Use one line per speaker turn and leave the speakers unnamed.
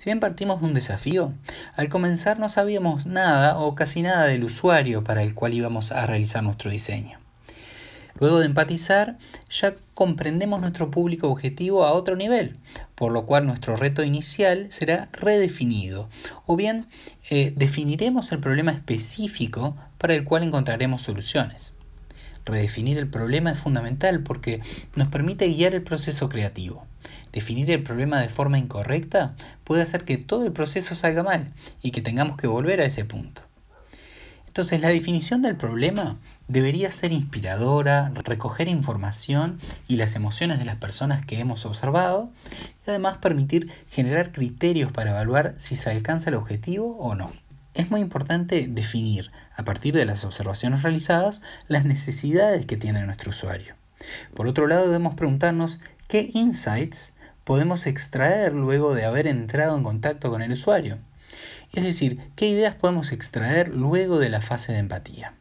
Si bien partimos de un desafío, al comenzar no sabíamos nada o casi nada del usuario para el cual íbamos a realizar nuestro diseño. Luego de empatizar, ya comprendemos nuestro público objetivo a otro nivel, por lo cual nuestro reto inicial será redefinido, o bien eh, definiremos el problema específico para el cual encontraremos soluciones. Redefinir el problema es fundamental porque nos permite guiar el proceso creativo. Definir el problema de forma incorrecta puede hacer que todo el proceso salga mal y que tengamos que volver a ese punto. Entonces la definición del problema debería ser inspiradora, recoger información y las emociones de las personas que hemos observado y además permitir generar criterios para evaluar si se alcanza el objetivo o no. Es muy importante definir, a partir de las observaciones realizadas, las necesidades que tiene nuestro usuario. Por otro lado, debemos preguntarnos qué insights podemos extraer luego de haber entrado en contacto con el usuario. Es decir, qué ideas podemos extraer luego de la fase de empatía.